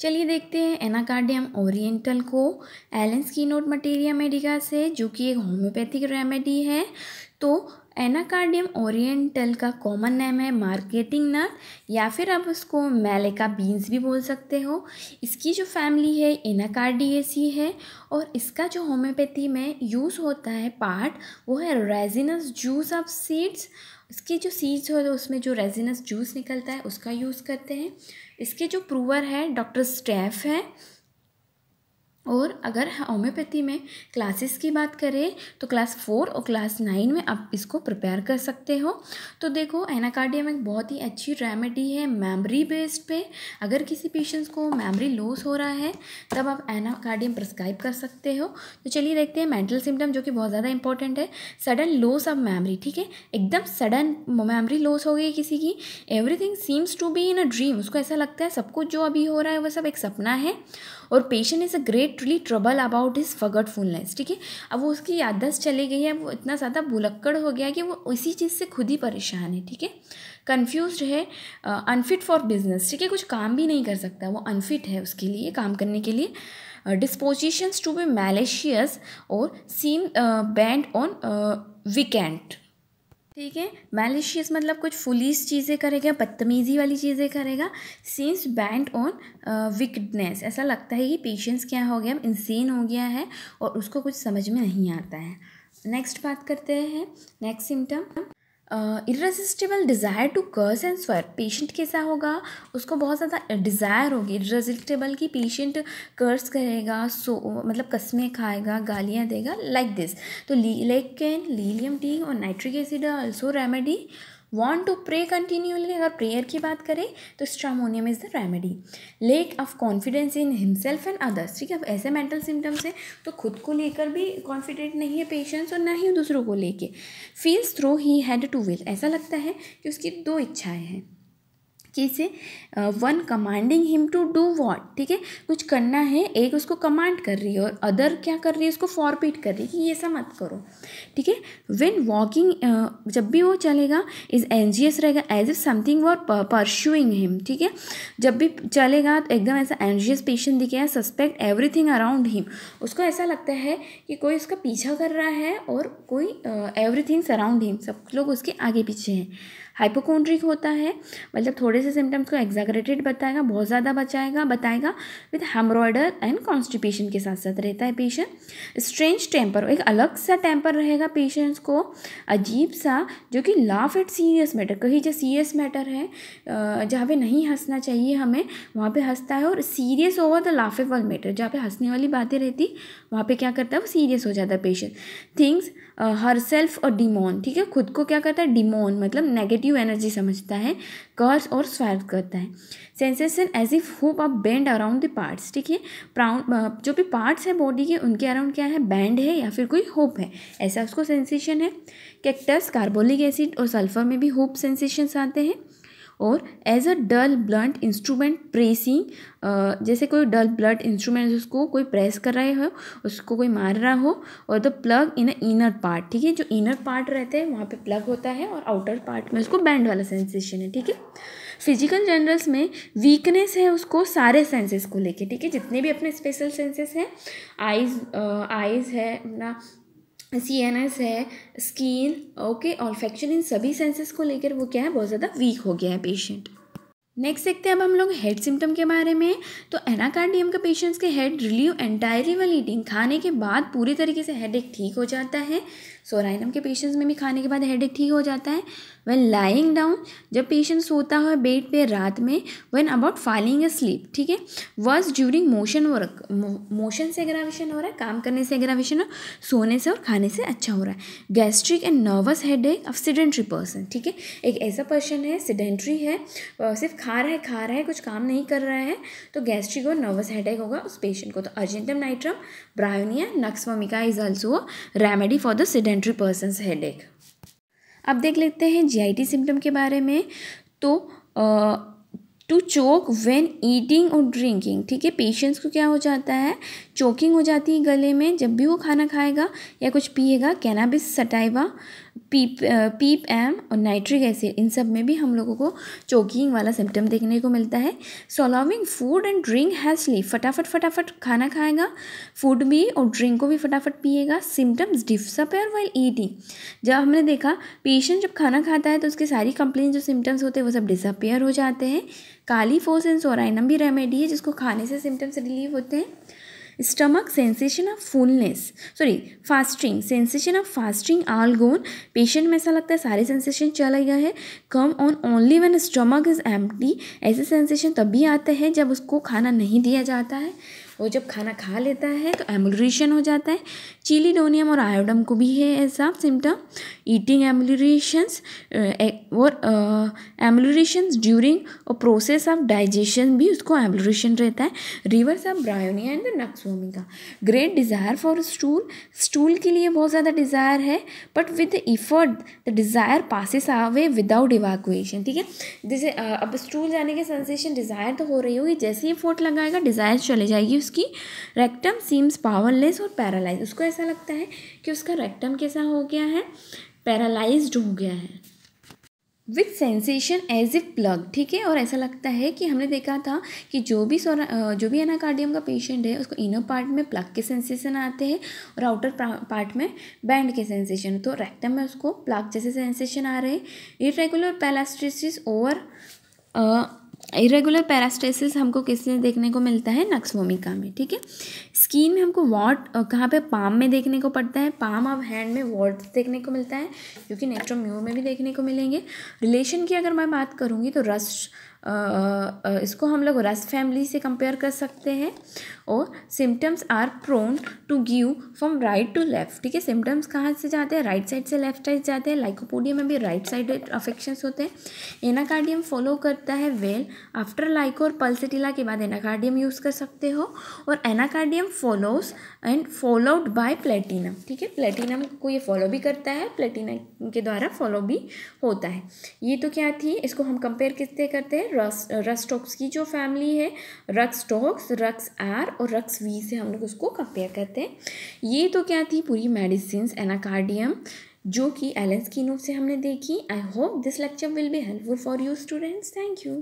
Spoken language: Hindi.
चलिए देखते हैं एनाकार्डियम ओरिएंटल को एलेंस की नोट मटेरिया मेडिका से जो कि एक होम्योपैथिक रेमेडी है तो एनाकार्डियम ओरिएंटल का कॉमन नेम है मार्केटिंग नट या फिर आप उसको मेलेका बीन्स भी बोल सकते हो इसकी जो फैमिली है एनाकार्डियसी है और इसका जो होम्योपैथी में यूज़ होता है पार्ट वो है रेजिनस जूस ऑफ सीड्स इसके जो सीड्स हो तो उसमें जो रेजिनस जूस निकलता है उसका यूज़ करते हैं इसके जो प्रूवर है डॉक्टर स्टैफ है और अगर होम्योपैथी में क्लासेस की बात करें तो क्लास फोर और क्लास नाइन में आप इसको प्रिपेयर कर सकते हो तो देखो एनाकार्डियम एक बहुत ही अच्छी रेमेडी है मेमोरी बेस्ड पे अगर किसी पेशेंट्स को मेमरी लॉस हो रहा है तब आप एनाकार्डियम प्रिस्क्राइब कर सकते हो तो चलिए देखते हैं मेंटल सिम्टम जो कि बहुत ज़्यादा इंपॉर्टेंट है सडन लॉस ऑफ मेमरी ठीक है एकदम सडन मेमरी लॉस हो गई किसी की everything seems to be in a dream उसको ऐसा लगता है सब कुछ जो अभी हो रहा है वह सब एक सपना है और patient is a great literally trouble about his forgetfulness ठीक है अब वो उसकी याददाश्त चली गई है वो इतना ज़्यादा भुलक्कड़ हो गया कि वो इसी चीज़ से खुद ही परेशान है ठीक है कन्फ्यूज है अनफिट फॉर बिजनेस ठीक है कुछ काम भी नहीं कर सकता वो अनफिट है उसके लिए काम करने के लिए डिस्पोजिशंस टू बी मैलेशियस और सीम बैंड ऑन वीकेंड ठीक है मैलिशियस मतलब कुछ फुलिस चीज़ें करेगा बदतमीज़ी वाली चीज़ें करेगा सीन्स बैंड ऑन विकडनेस ऐसा लगता है कि पेशेंस क्या हो गया इंसेन हो गया है और उसको कुछ समझ में नहीं आता है नेक्स्ट बात करते हैं next symptom irresistible desire to curse and swear patient कैसा होगा उसको बहुत ज़्यादा डिज़ायर होगी इरेजिस्टेबल कि पेशेंट कर्स करेगा सो मतलब कस्में खाएगा गालियाँ देगा लाइक like दिस तो लेक कैन लीलियम टी और nitric acid also remedy want to pray continuously अगर प्रेयर की बात करें तो stramonium is the remedy lack of confidence in himself and others ठीक है अब ऐसे मेंटल सिम्टम्स हैं तो खुद को लेकर भी कॉन्फिडेंट नहीं है पेशेंट्स और ना ही दूसरों को लेके feels though he had two will ऐसा लगता है कि उसकी दो इच्छाएं हैं कैसे one commanding him to do what ठीक है कुछ करना है एक उसको कमांड कर रही है और अदर क्या कर रही है उसको फॉरपीट कर रही है कि ये सब मत करो ठीक है वेन वॉकिंग जब भी वो चलेगा इज एनजीएस रहेगा as if something were pursuing him ठीक है जब भी चलेगा तो एकदम ऐसा एनजीएस पेशेंट दिखेगा सस्पेक्ट एवरीथिंग अराउंड हिम उसको ऐसा लगता है कि कोई उसका पीछा कर रहा है और कोई एवरीथिंग सराउंड हिम सब लोग उसके आगे पीछे हैं हाइपोकोंड्रिक होता है मतलब थोड़े से सिम्टम्स को एग्जाग्रेटेड बताएगा बहुत ज़्यादा बचाएगा बताएगा विथ हेमरॉयडर एंड कॉन्स्टिपेशन के साथ साथ रहता है पेशेंट स्ट्रेंज टेम्पर एक अलग सा टेम्पर रहेगा पेशेंट्स को अजीब सा जो कि लाफ एट सीरियस मैटर कहीं जो सीरियस मैटर है जहाँ पे नहीं हंसना चाहिए हमें वहाँ पे हंसता है और serious over the laughable matter जहाँ पे हंसने वाली बातें रहती वहाँ पे क्या करता है वो सीरियस हो जाता है पेशेंट थिंग्स हर सेल्फ और डिमोन ठीक है खुद को क्या करता है डिमोन मतलब नेगेटिव नेगेटिव एनर्जी समझता है कर्ज और स्वार्थ करता है sensation as if hoop up band around the parts ठीक है प्राउंड जो भी पार्ट्स हैं बॉडी के उनके अराउंड क्या है बैंड है या फिर कोई होप है ऐसा उसको सेंसेशन है कैक्टस कार्बोलिक एसिड और सल्फर में भी होप सेंसेशंस आते हैं और as a dull blunt instrument pressing जैसे कोई डल ब्लंट इंस्ट्रूमेंट उसको कोई प्रेस कर रहे हो उसको कोई मार रहा हो और the plug in a inner part ठीक है जो इनर पार्ट रहते हैं वहाँ पे प्लग होता है और आउटर पार्ट में उसको बैंड वाला सेंसेशन है ठीक है फिजिकल जनरल्स में वीकनेस है उसको सारे सेंसेस को लेके ठीक है जितने भी अपने स्पेशल सेंसेस हैं आइज आइज uh, है अपना सी एन एस है स्किन ओके और फैक्चर इन सभी सेंसेस को लेकर वो क्या है बहुत ज़्यादा वीक हो गया है पेशेंट नेक्स्ट देखते हैं अब हम लोग हेड सिम्टम के बारे में तो एनाकार्डियम के पेशेंट्स के head relieve entirely while eating खाने के बाद पूरी तरीके से हेड एक ठीक हो जाता है सोराइनम के पेशेंट्स में भी खाने के बाद हेड एक ठीक हो जाता है वेन लाइंग डाउन जब पेशेंट सोता है बेड पे रात में when about falling asleep ठीक है worse during motion work motion से एग्रावेशन हो रहा है काम करने से एग्रावेशन हो सोने से और खाने से अच्छा हो रहा है गैस्ट्रिक एंड नर्वस हेड एक ऑफ सीडेंट्री पर्सन ठीक है एक ऐसा पर्सन है सीडेंट्री है सिर्फ खा रहा है खा रहा है कुछ काम नहीं कर रहा है तो गैस्ट्रिक और नर्वस हेडेक होगा उस पेशेंट को तो Argentum nitricum Bryonia Nux vomica is also a remedy for the sedentary person headache अब देख लेते हैं टी सिम्टम के बारे में तो टू चोक व्हेन ईटिंग और ड्रिंकिंग ठीक है पेशेंट्स को क्या हो जाता है चोकिंग हो जाती है गले में जब भी वो खाना खाएगा या कुछ पिएगा कैनाबिस सटाइवा पीप पीप एम और नाइट्रिक एसिड इन सब में भी हम लोगों को चोकिंग वाला सिम्टम देखने को मिलता है swallowing food and drink hastily फटाफट फटाफट खाना खाएगा फूड भी और ड्रिंक को भी फटाफट पिएगा सिम्टम्स डिसअपेयर वाइल ईटिंग जब हमने देखा पेशेंट जब खाना खाता है तो उसके सारी कंप्लेन जो सिम्टम्स होते हैं वो सब डिसअपेयर हो जाते हैं काली फोस एंड सोराइनम भी रेमेडी है जिसको खाने से सिम्टम्स रिलीव होते हैं stomach sensation of fullness sorry fasting sensation of fasting all gone patient में ऐसा लगता है सारे सेंसेशन चला गया है come on only when stomach is empty ऐसे सेंसेशन तब भी आते हैं जब उसको खाना नहीं दिया जाता है वो जब खाना खा लेता है तो एमुलरेशन हो जाता है चिलीडोनियम और आयोडम को भी है ऐसा सिम्टम ईटिंग एमुलरेशंस और एमुलरेशंस ड्यूरिंग और प्रोसेस ऑफ डाइजेशन भी उसको एमुलरेशन रहता है reverse of Bryonia and the Nux vomica great desire for stool stool के लिए बहुत ज़्यादा डिज़ायर है but with effort the desire passes away without evacuation ठीक है जैसे uh, अब स्टूल जाने की सेंसेशन डिज़ायर तो हो रही होगी जैसे ही फोट लगाएगा डिज़ायर चले जाएगी उस उसकी रेक्टम सीम्स पावरलेस और पैरालाइज उसको ऐसा लगता है कि उसका रेक्टम कैसा हो गया है पैरालाइज हो गया है with sensation as a plug ठीक है और ऐसा लगता है कि हमने देखा था कि जो भी सोरा जो भी एनाकार्डियम का पेशेंट है उसको इनर पार्ट में प्लग के सेंसेशन आते हैं और आउटर पार्ट में बैंड के सेंसेशन तो रेक्टम में उसको प्लग जैसे सेंसेशन आ रहे हैं irregular paraesthesias or irregular paraesthesias हमको किसने देखने को मिलता है नक्सभूमिका में ठीक है स्कीन में हमको वॉट कहाँ पे पाम में देखने को पड़ता है पाम और हैंड में वॉट देखने को मिलता है क्योंकि नेट्रोम्यू में भी देखने को मिलेंगे रिलेशन की अगर मैं बात करूँगी तो रस्ट इसको हम लोग रस फैमिली से कंपेयर कर सकते हैं और symptoms are prone to give from right to left ठीक है सिम्टम्स कहाँ से जाते हैं राइट साइड से लेफ्ट साइड जाते हैं लाइकोपोडियम में भी राइट साइड अफेक्शन होते हैं एनाकार्डियम फॉलो करता है वेल आफ्टर लाइको और पल्सेटिला के बाद एनाकार्डियम यूज़ कर सकते हो और Anacardium follows and followed by Platinum ठीक है प्लेटिनम को ये फॉलो भी करता है प्लेटिनम के द्वारा फॉलो भी होता है ये तो क्या थी इसको हम कंपेयर किससे करते हैं रस रक्सटॉक्स की जो फैमिली है रक्सटॉक्स रक्स आर और रक्स वी से हम लोग उसको कंपेयर करते हैं ये तो क्या थी पूरी मेडिसिन एनाकार्डियम जो कि एलेंस की नोट से हमने देखी I hope this lecture will be helpful for you students thank you